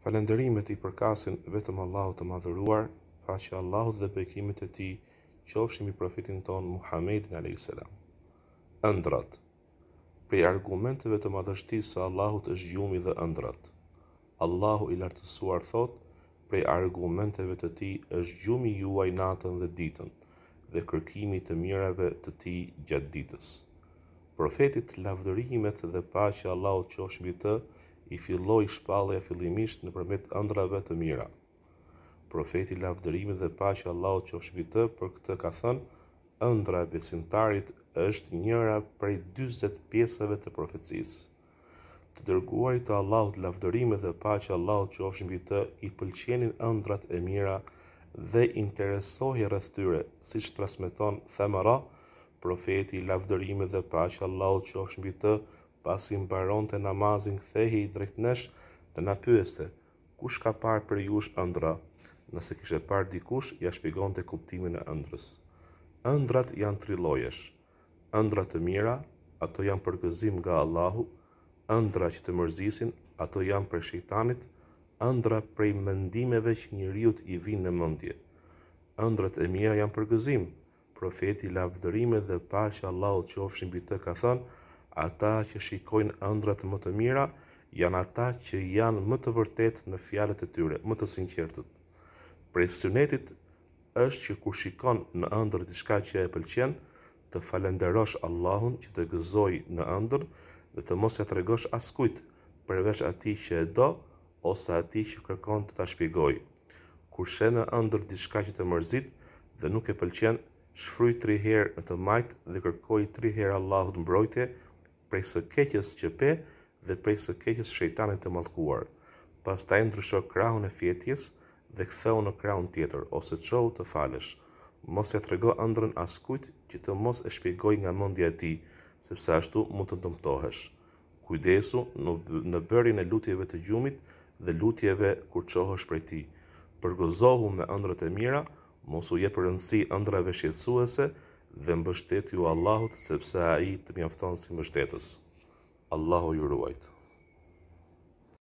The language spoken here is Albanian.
Falënderimet i përkasin vetëm Allahut të madhëruar, e Allahut dhe bekimet e ti, qofshim i profetin ton Muhammedin a.s. Ëndrat Prej argumenteve të madhështisë së Allahut është gjumi dhe ëndrat. Allahu i lartësuar thot, prej argumenteve të ti është gjumi juaj natën dhe ditën, dhe kërkimi të mirave të ti gjatë ditës. Profetit lavdërimet dhe pa që Allahut qofshim i të, i filloj shpallë e fillimisht në përmet ëndrave të mira. Profeti lavdërimi dhe pashë Allah që fshbi të për këtë ka thënë, ëndra e besimtarit është njëra prej 20 pjesëve të profecisë. Të dërguarit të Allahut lavdërimi dhe pashë Allah që ofshin bi të i pëlqenin ëndrat e mira dhe interesohi rrëth tyre, si që trasmeton themara, profeti lavdërimi dhe pashë Allah që ofshin bi të pas i mbaron të namazin këthehi i nesh, dhe na pyeste, kush ka parë për jush ëndra, nëse kishe parë dikush, ja shpigon të kuptimin e ëndrës. ëndrat janë tri lojesh, ëndrat të mira, ato janë përgëzim nga Allahu, ëndra që të mërzisin, ato janë për shejtanit, ëndra prej mëndimeve që një rjut i vinë në mëndje. ëndrat e mira janë përgëzim, profeti lavdërimet dhe pa që Allahu qofshin bitë të ka thënë, ata që shikojnë ëndrat më të mira janë ata që janë më të vërtet në fjalët e tyre, më të sinqertët. Pra sunetit është që kur shikon në ëndër diçka që e pëlqen, të falenderosh Allahun që të gëzoi në ëndër dhe të mos të tregosh askujt përveç atij që e do ose atij që kërkon të ta shpjegoj. Kur shën në ëndër diçka që të mërzit dhe nuk e pëlqen, shfryj tri herë në të majtë dhe kërkoj tri herë Allahut mbrojtje prej së keqes që pe dhe prej së keqes shejtane të mallkuar. Pastaj ndrysho krahun e fjetjes dhe ktheu në krahun tjetër ose çohu të falësh. Mos e trego ëndrën askujt që të mos e shpjegoj nga mendja e tij, sepse ashtu mund të dëmtohesh. Kujdesu në bërin e lutjeve të gjumit dhe lutjeve kur çohosh prej tij. Përgozohu me ëndrat e mira, mos u jep rëndësi ëndrave shqetësuese, dhe mbështet ju Allahut, sepse a i të mjafton si mbështetës. Allahu ju ruajtë.